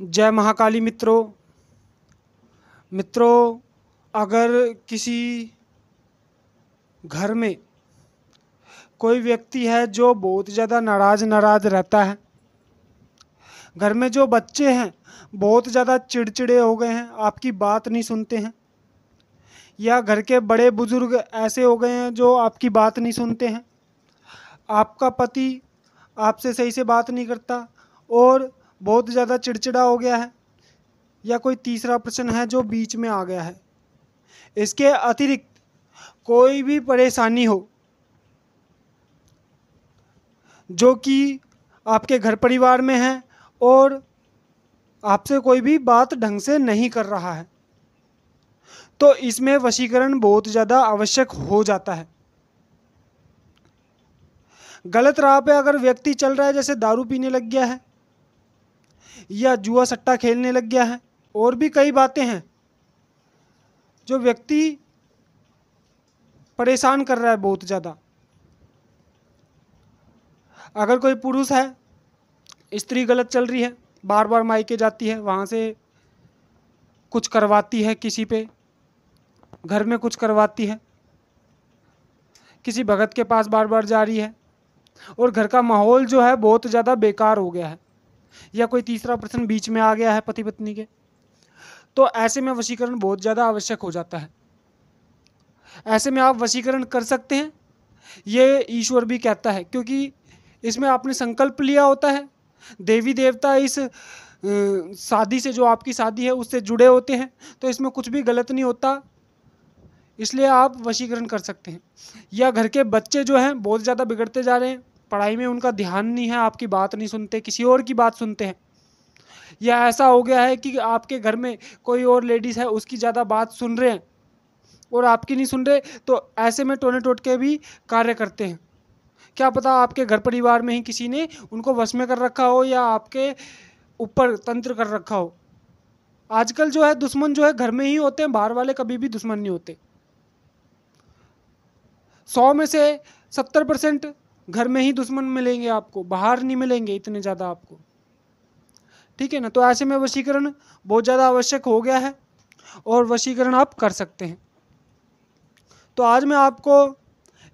जय महाकाली मित्रों मित्रों अगर किसी घर में कोई व्यक्ति है जो बहुत ज़्यादा नाराज़ नाराज़ रहता है घर में जो बच्चे हैं बहुत ज़्यादा चिड़चिड़े हो गए हैं आपकी बात नहीं सुनते हैं या घर के बड़े बुज़ुर्ग ऐसे हो गए हैं जो आपकी बात नहीं सुनते हैं आपका पति आपसे सही से बात नहीं करता और बहुत ज़्यादा चिड़चिड़ा हो गया है या कोई तीसरा प्रश्न है जो बीच में आ गया है इसके अतिरिक्त कोई भी परेशानी हो जो कि आपके घर परिवार में है और आपसे कोई भी बात ढंग से नहीं कर रहा है तो इसमें वशीकरण बहुत ज़्यादा आवश्यक हो जाता है गलत राह पे अगर व्यक्ति चल रहा है जैसे दारू पीने लग गया है या जुआ सट्टा खेलने लग गया है और भी कई बातें हैं जो व्यक्ति परेशान कर रहा है बहुत ज़्यादा अगर कोई पुरुष है स्त्री गलत चल रही है बार बार मायके जाती है वहाँ से कुछ करवाती है किसी पे घर में कुछ करवाती है किसी भगत के पास बार बार जा रही है और घर का माहौल जो है बहुत ज़्यादा बेकार हो गया है या कोई तीसरा पर्सन बीच में आ गया है पति पत्नी के तो ऐसे में वशीकरण बहुत ज़्यादा आवश्यक हो जाता है ऐसे में आप वशीकरण कर सकते हैं ये ईश्वर भी कहता है क्योंकि इसमें आपने संकल्प लिया होता है देवी देवता इस शादी से जो आपकी शादी है उससे जुड़े होते हैं तो इसमें कुछ भी गलत नहीं होता इसलिए आप वशीकरण कर सकते हैं या घर के बच्चे जो हैं बहुत ज़्यादा बिगड़ते जा रहे हैं पढ़ाई में उनका ध्यान नहीं है आपकी बात नहीं सुनते किसी और की बात सुनते हैं या ऐसा हो गया है कि आपके घर में कोई और लेडीज़ है उसकी ज़्यादा बात सुन रहे हैं और आपकी नहीं सुन रहे तो ऐसे में टोने टोट के भी कार्य करते हैं क्या पता आपके घर परिवार में ही किसी ने उनको वश में कर रखा हो या आपके ऊपर तंत्र कर रखा हो आजकल जो है दुश्मन जो है घर में ही होते हैं बाहर वाले कभी भी दुश्मन नहीं होते सौ में से सत्तर परसेंट घर में ही दुश्मन मिलेंगे आपको बाहर नहीं मिलेंगे इतने ज़्यादा आपको ठीक है ना तो ऐसे में वशीकरण बहुत ज़्यादा आवश्यक हो गया है और वशीकरण आप कर सकते हैं तो आज मैं आपको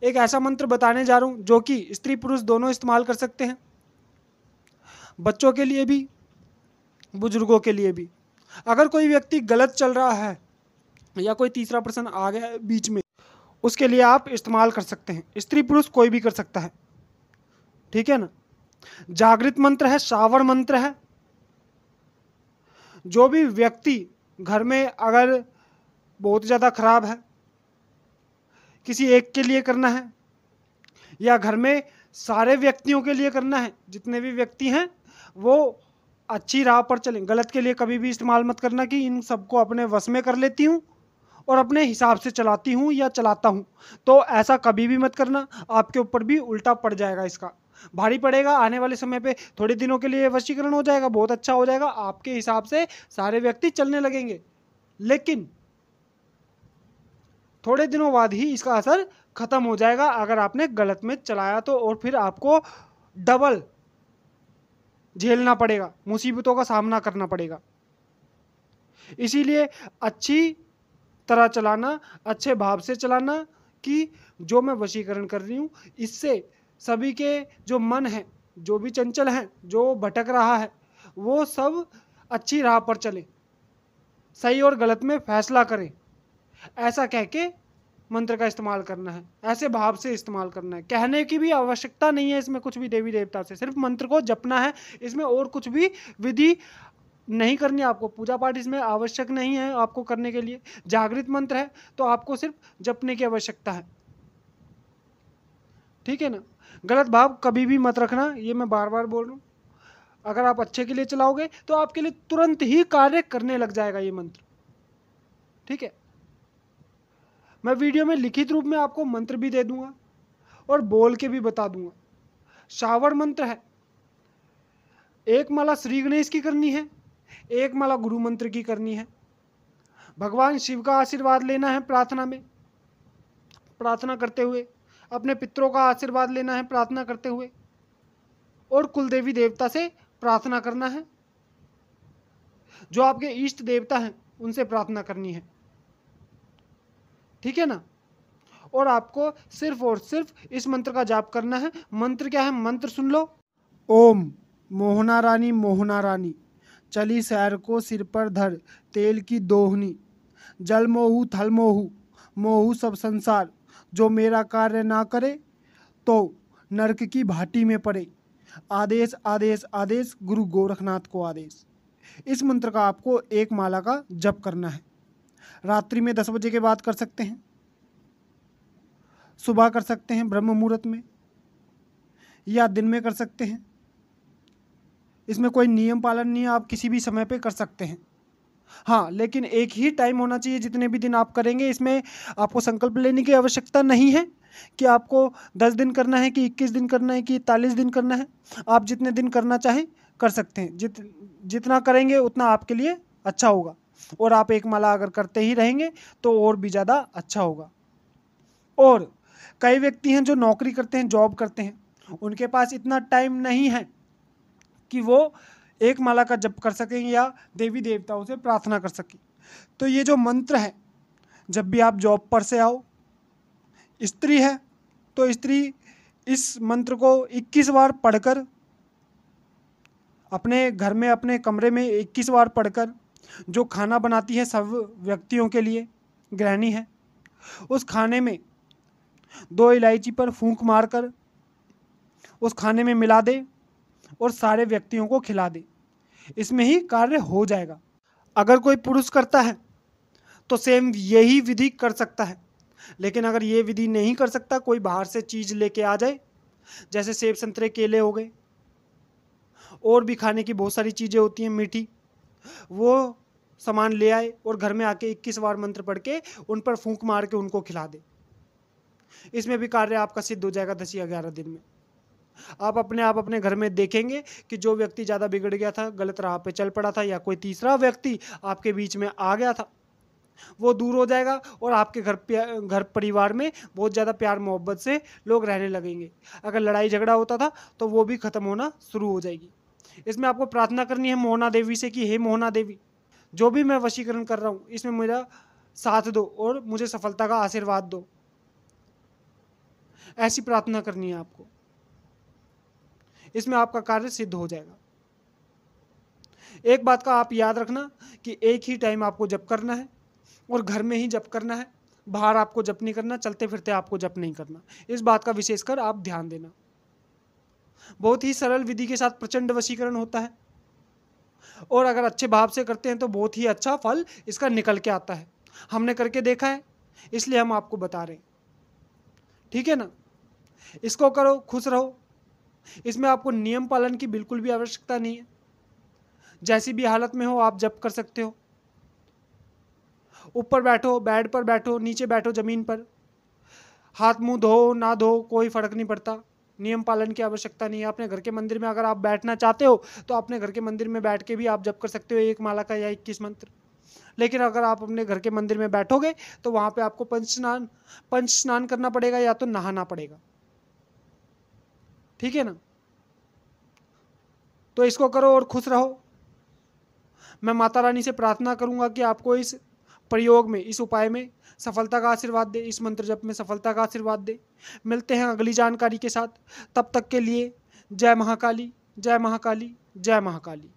एक ऐसा मंत्र बताने जा रहा हूँ जो कि स्त्री पुरुष दोनों इस्तेमाल कर सकते हैं बच्चों के लिए भी बुजुर्गों के लिए भी अगर कोई व्यक्ति गलत चल रहा है या कोई तीसरा पर्सन आ गया बीच में उसके लिए आप इस्तेमाल कर सकते हैं स्त्री पुरुष कोई भी कर सकता है ठीक है ना जागृत मंत्र है सावर मंत्र है जो भी व्यक्ति घर में अगर बहुत ज़्यादा खराब है किसी एक के लिए करना है या घर में सारे व्यक्तियों के लिए करना है जितने भी व्यक्ति हैं वो अच्छी राह पर चलें गलत के लिए कभी भी इस्तेमाल मत करना कि इन सबको अपने वश में कर लेती हूँ और अपने हिसाब से चलाती हूँ या चलाता हूँ तो ऐसा कभी भी मत करना आपके ऊपर भी उल्टा पड़ जाएगा इसका भारी पड़ेगा आने वाले समय पे थोड़े दिनों के लिए वशीकरण हो जाएगा बहुत अच्छा हो जाएगा आपके हिसाब से सारे व्यक्ति चलने लगेंगे लेकिन थोड़े दिनों बाद ही इसका असर ख़त्म हो जाएगा अगर आपने गलत में चलाया तो और फिर आपको डबल झेलना पड़ेगा मुसीबतों का सामना करना पड़ेगा इसीलिए अच्छी तरह चलाना अच्छे भाव से चलाना कि जो मैं वशीकरण कर रही हूँ इससे सभी के जो मन है जो भी चंचल हैं जो भटक रहा है वो सब अच्छी राह पर चले सही और गलत में फैसला करें ऐसा कह के मंत्र का इस्तेमाल करना है ऐसे भाव से इस्तेमाल करना है कहने की भी आवश्यकता नहीं है इसमें कुछ भी देवी देवता से सिर्फ मंत्र को जपना है इसमें और कुछ भी विधि नहीं करनी आपको पूजा पाठ इसमें आवश्यक नहीं है आपको करने के लिए जागृत मंत्र है तो आपको सिर्फ जपने की आवश्यकता है ठीक है ना गलत भाव कभी भी मत रखना ये मैं बार बार बोल रहा हूँ अगर आप अच्छे के लिए चलाओगे तो आपके लिए तुरंत ही कार्य करने लग जाएगा ये मंत्र ठीक है मैं वीडियो में लिखित रूप में आपको मंत्र भी दे दूंगा और बोल के भी बता दूंगा शावर मंत्र है एक माला श्री गणेश की करनी है एक माला गुरु मंत्र की करनी है भगवान शिव का आशीर्वाद लेना है प्रार्थना में प्रार्थना करते हुए अपने पितरों का आशीर्वाद लेना है प्रार्थना करते हुए और कुलदेवी देवता से प्रार्थना करना है जो आपके इष्ट देवता हैं उनसे प्रार्थना करनी है ठीक है ना और आपको सिर्फ और सिर्फ इस मंत्र का जाप करना है मंत्र क्या है मंत्र सुन लो ओम मोहना रानी मोहना रानी चली सैर को सिर पर धर तेल की दोहनी जल मोहू थल मोहू मोहू सब संसार जो मेरा कार्य ना करे तो नरक की भाटी में पड़े आदेश आदेश आदेश गुरु गोरखनाथ को आदेश इस मंत्र का आपको एक माला का जप करना है रात्रि में दस बजे के बाद कर सकते हैं सुबह कर सकते हैं ब्रह्म मुहूर्त में या दिन में कर सकते हैं इसमें कोई नियम पालन नहीं आप किसी भी समय पे कर सकते हैं हाँ लेकिन एक ही टाइम होना चाहिए जितने भी दिन आप करेंगे इसमें आपको संकल्प लेने की आवश्यकता नहीं है कि आपको दस दिन करना है कि इक्कीस दिन करना है कि इकतालीस दिन करना है आप जितने दिन करना चाहें कर सकते हैं जित जितना करेंगे उतना आपके लिए अच्छा होगा और आप एक माला अगर करते ही रहेंगे तो और भी ज़्यादा अच्छा होगा और कई व्यक्ति हैं जो नौकरी करते हैं जॉब करते हैं उनके पास इतना टाइम नहीं है कि वो एक माला का जप कर सकें या देवी देवताओं से प्रार्थना कर सकें तो ये जो मंत्र है जब भी आप जॉब पर से आओ स्त्री है तो स्त्री इस मंत्र को 21 बार पढ़कर अपने घर में अपने कमरे में 21 बार पढ़कर जो खाना बनाती है सब व्यक्तियों के लिए गृहणी है उस खाने में दो इलायची पर फूंक मारकर उस खाने में मिला दे और सारे व्यक्तियों को खिला दे इसमें ही कार्य हो जाएगा अगर कोई पुरुष करता है तो सेम यही विधि कर सकता है लेकिन अगर ये विधि नहीं कर सकता कोई बाहर से चीज़ लेके आ जाए जैसे सेब संतरे केले हो गए और भी खाने की बहुत सारी चीज़ें होती हैं मीठी वो सामान ले आए और घर में आके 21 बार मंत्र पढ़ के उन पर फूंक मार के उनको खिला दे इसमें भी कार्य आपका सिद्ध हो जाएगा दस या ग्यारह दिन में आप अपने आप अपने घर में देखेंगे कि जो व्यक्ति ज़्यादा बिगड़ गया था गलत राह पे चल पड़ा था या कोई तीसरा व्यक्ति आपके बीच में आ गया था वो दूर हो जाएगा और आपके घर घर परिवार में बहुत ज़्यादा प्यार मोहब्बत से लोग रहने लगेंगे अगर लड़ाई झगड़ा होता था तो वो भी ख़त्म होना शुरू हो जाएगी इसमें आपको प्रार्थना करनी है मोहना देवी से कि हे मोहना देवी जो भी मैं वशीकरण कर रहा हूँ इसमें मेरा साथ दो और मुझे सफलता का आशीर्वाद दो ऐसी प्रार्थना करनी है आपको इसमें आपका कार्य सिद्ध हो जाएगा एक बात का आप याद रखना कि एक ही टाइम आपको जप करना है और घर में ही जप करना है बाहर आपको जप नहीं करना चलते फिरते आपको जप नहीं करना इस बात का विशेषकर आप ध्यान देना बहुत ही सरल विधि के साथ प्रचंड वशीकरण होता है और अगर अच्छे भाव से करते हैं तो बहुत ही अच्छा फल इसका निकल के आता है हमने करके देखा है इसलिए हम आपको बता रहे हैं ठीक है ना इसको करो खुश रहो इसमें आपको नियम पालन की बिल्कुल भी आवश्यकता नहीं है जैसी भी हालत में हो आप जप कर सकते हो ऊपर बैठो बेड पर बैठो नीचे बैठो ज़मीन पर हाथ मुंह धो ना धो कोई फ़र्क नहीं पड़ता नियम पालन की आवश्यकता नहीं है अपने घर के मंदिर में अगर आप बैठना चाहते हो तो अपने घर के मंदिर में बैठ के भी आप जप कर सकते हो एक माला का या इक्कीस मंत्र लेकिन अगर आप अपने घर के मंदिर में बैठोगे तो वहां पे आपको पंच स्नान पंच स्नान करना पड़ेगा या तो नहाना पड़ेगा ठीक है ना तो इसको करो और खुश रहो मैं माता रानी से प्रार्थना करूंगा कि आपको इस प्रयोग में इस उपाय में सफलता का आशीर्वाद दे इस मंत्र जप में सफलता का आशीर्वाद दे मिलते हैं अगली जानकारी के साथ तब तक के लिए जय महाकाली जय महाकाली जय महाकाली